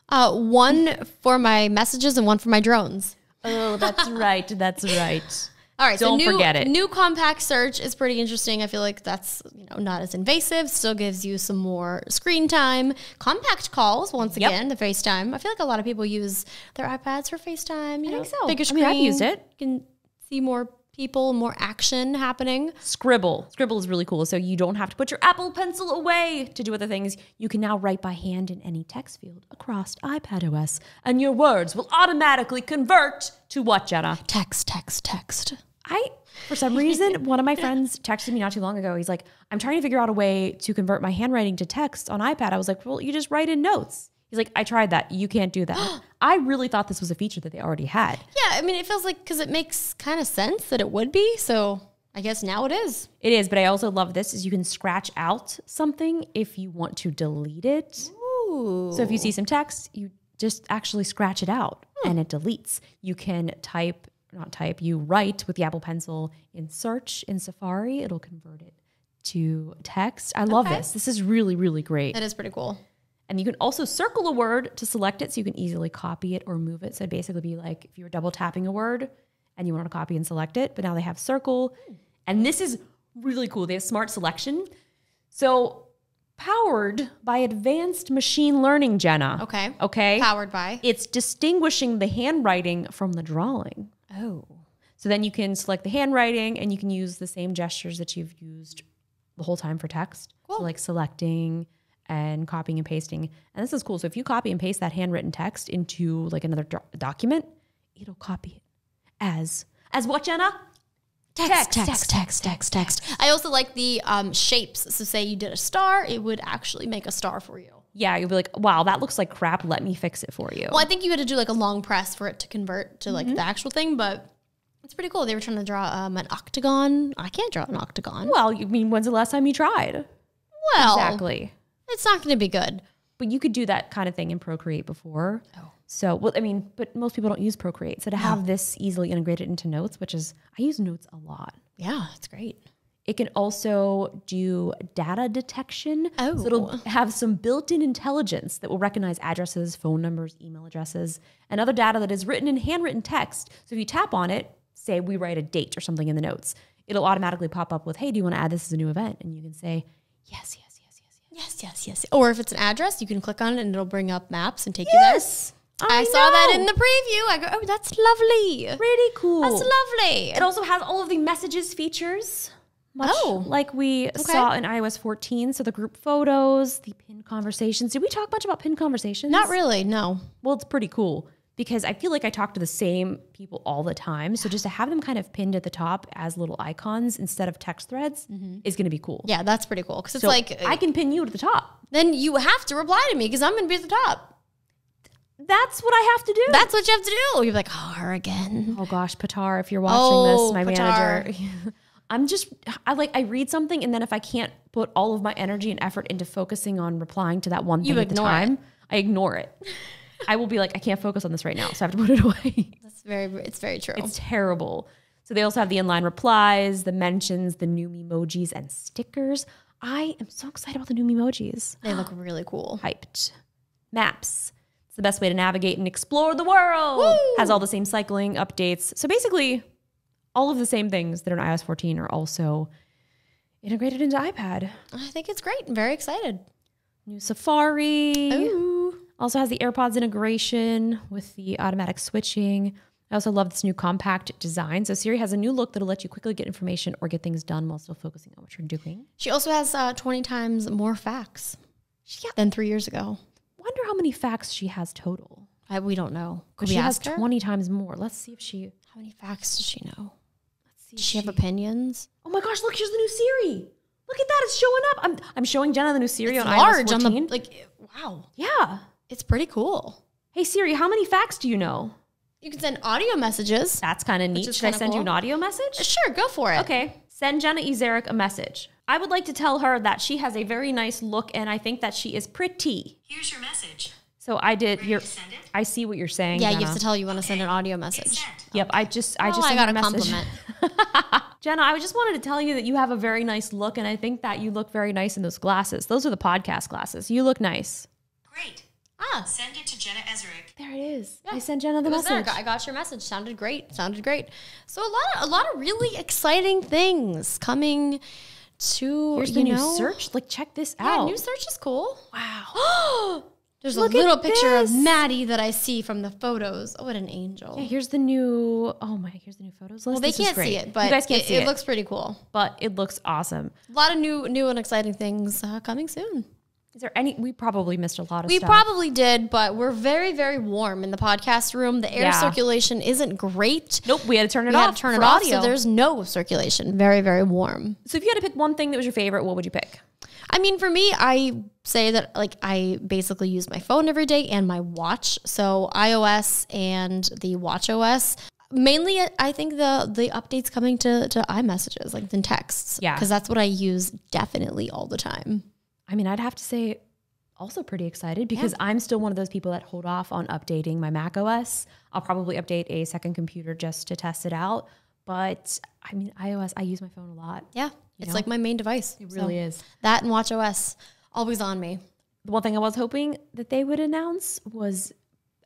Uh, one for my messages and one for my drones. Oh, that's right. That's right. All right, Don't so new, forget it. New compact search is pretty interesting. I feel like that's you know not as invasive. Still gives you some more screen time. Compact calls, once yep. again, the FaceTime. I feel like a lot of people use their iPads for FaceTime. You I know, think so. Bigger screen. I mean, I've used it. You can see more people, more action happening. Scribble. Scribble is really cool. So you don't have to put your Apple Pencil away to do other things. You can now write by hand in any text field across iPad OS, and your words will automatically convert to what, Jenna? Text, text, text. I, for some reason, one of my friends texted me not too long ago. He's like, I'm trying to figure out a way to convert my handwriting to text on iPad. I was like, well, you just write in notes. He's like, I tried that. You can't do that. I really thought this was a feature that they already had. Yeah, I mean, it feels like because it makes kind of sense that it would be. So I guess now it is. It is, but I also love this is you can scratch out something if you want to delete it. Ooh. So if you see some text, you just actually scratch it out hmm. and it deletes. You can type, not type, you write with the Apple Pencil in search in Safari, it'll convert it to text. I love okay. this. This is really, really great. That is pretty cool. And you can also circle a word to select it so you can easily copy it or move it. So it'd basically be like if you were double tapping a word and you want to copy and select it, but now they have circle. And this is really cool. They have smart selection. So powered by advanced machine learning, Jenna. Okay. Okay. Powered by. It's distinguishing the handwriting from the drawing. Oh. So then you can select the handwriting and you can use the same gestures that you've used the whole time for text. Cool. So like selecting, and copying and pasting. And this is cool. So if you copy and paste that handwritten text into like another do- document, it'll copy it as as what, Jenna? Text, text, text, text, text, text. I also like the um, shapes. So say you did a star, it would actually make a star for you. Yeah, you'll be like, wow, that looks like crap. Let me fix it for you. Well, I think you had to do like a long press for it to convert to like mm-hmm. the actual thing, but it's pretty cool. They were trying to draw um, an octagon. I can't draw an octagon. Well, you mean when's the last time you tried? Well, exactly it's not going to be good. But you could do that kind of thing in Procreate before. Oh. So, well, I mean, but most people don't use Procreate. So to have this easily integrated into Notes, which is, I use Notes a lot. Yeah, it's great. It can also do data detection. Oh. So it'll oh. have some built in intelligence that will recognize addresses, phone numbers, email addresses, and other data that is written in handwritten text. So if you tap on it, say we write a date or something in the notes, it'll automatically pop up with, hey, do you want to add this as a new event? And you can say, yes, yes Yes, yes, yes. Or if it's an address, you can click on it and it'll bring up maps and take yes, you there. I, I saw know. that in the preview. I go, oh, that's lovely. Really cool. That's lovely. It also has all of the messages features. Much oh. like we okay. saw in iOS 14. So the group photos, the pinned conversations. Did we talk much about pinned conversations? Not really, no. Well, it's pretty cool because I feel like I talk to the same people all the time. So just to have them kind of pinned at the top as little icons instead of text threads mm-hmm. is going to be cool. Yeah, that's pretty cool. Because it's so like I can pin you to the top. Then you have to reply to me because I'm going to be at the top. That's what I have to do. That's what you have to do. You're like, oh, her again. Oh gosh, Patar, if you're watching oh, this, my manager. I'm just I like I read something and then if I can't put all of my energy and effort into focusing on replying to that one thing you at the time, it. I ignore it. I will be like, I can't focus on this right now, so I have to put it away. That's very, it's very true. It's terrible. So they also have the inline replies, the mentions, the new emojis, and stickers. I am so excited about the new emojis. They look really cool. Hyped. Maps. It's the best way to navigate and explore the world. Woo! Has all the same cycling updates. So basically, all of the same things that are in iOS 14 are also integrated into iPad. I think it's great. I'm very excited. New Safari. Ooh. Also has the AirPods integration with the automatic switching. I also love this new compact design. So Siri has a new look that'll let you quickly get information or get things done while still focusing on what you're doing. She also has uh, 20 times more facts yeah. than three years ago. Wonder how many facts she has total. I, we don't know. Could she has her? 20 times more. Let's see if she. How many facts does she know? Let's see. Does she, she have opinions? Oh my gosh! Look, here's the new Siri. Look at that! It's showing up. I'm I'm showing Jenna the new Siri it's on large on the like. Wow. Yeah. It's pretty cool. Hey Siri, how many facts do you know? You can send audio messages. That's kind of neat. Should I send cool. you an audio message? Uh, sure, go for it. Okay. Send Jenna Ezeric a message. I would like to tell her that she has a very nice look and I think that she is pretty. Here's your message. So I did. Your, I see what you're saying. Yeah, Jenna. you have to tell you want to send an audio message. Yep, okay. I just, I oh, just. I got a, message. compliment. Jenna, I just wanted to tell you that you have a very nice look, and I think that you look very nice in those glasses. Those are the podcast glasses. You look nice. Great. Ah. Send it to Jenna Ezrick. There it is. Yeah. I sent Jenna the message. There. I got your message. Sounded great. Sounded great. So a lot of a lot of really exciting things coming to Here's the know? new search. Like check this yeah, out. New search is cool. Wow. There's Look a little picture this. of Maddie that I see from the photos. Oh, what an angel! Yeah, here's the new. Oh my, here's the new photos list. Well, they this can't see it, but you guys can't it, see it. It looks pretty cool, but it looks awesome. A lot of new, new and exciting things uh, coming soon. Is there any? We probably missed a lot of. We stuff. probably did, but we're very, very warm in the podcast room. The air yeah. circulation isn't great. Nope, we had to turn it we off. turn it off. Audio. So there's no circulation. Very, very warm. So if you had to pick one thing that was your favorite, what would you pick? I mean, for me, I say that like I basically use my phone every day and my watch. So iOS and the watch OS mainly I think the the updates coming to to iMessages like the texts. Yeah, because that's what I use definitely all the time. I mean, I'd have to say also pretty excited because yeah. I'm still one of those people that hold off on updating my Mac OS. I'll probably update a second computer just to test it out. But I mean, iOS, I use my phone a lot. Yeah. It's know? like my main device. It really so is. That and Watch OS, always on me. The one thing I was hoping that they would announce was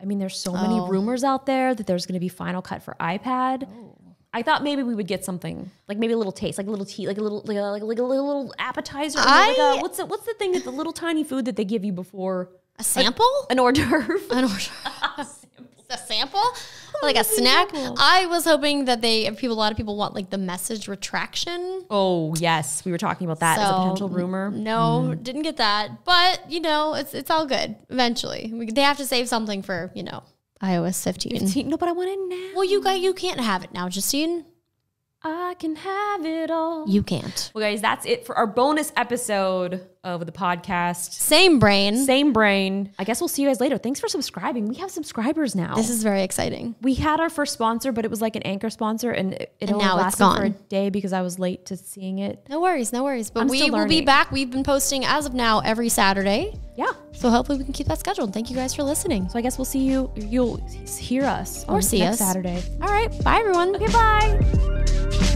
I mean, there's so oh. many rumors out there that there's going to be Final Cut for iPad. Oh. I thought maybe we would get something like maybe a little taste, like a little tea, like a little like a, like a, like a little appetizer. I, like a, what's the, what's the thing that the little tiny food that they give you before a sample, an hors d'oeuvre, an hors d'oeuvre. a sample, like a snack. I was hoping that they, if people, a lot of people want like the message retraction. Oh yes, we were talking about that so, as a potential rumor. No, mm. didn't get that, but you know, it's it's all good. Eventually, we, they have to save something for you know iOS 15. 15. No, but I want it now. Well, you guys, you can't have it now, Justine. I can have it all. You can't. Well, guys, that's it for our bonus episode of the podcast. Same brain. Same brain. I guess we'll see you guys later. Thanks for subscribing. We have subscribers now. This is very exciting. We had our first sponsor, but it was like an anchor sponsor, and it, it and only now lasted it's gone. for a day because I was late to seeing it. No worries, no worries. But I'm we will be back. We've been posting as of now every Saturday. Yeah. So hopefully we can keep that scheduled. Thank you guys for listening. So I guess we'll see you. You'll hear us or see us Saturday. All right. Bye everyone. Okay. Bye.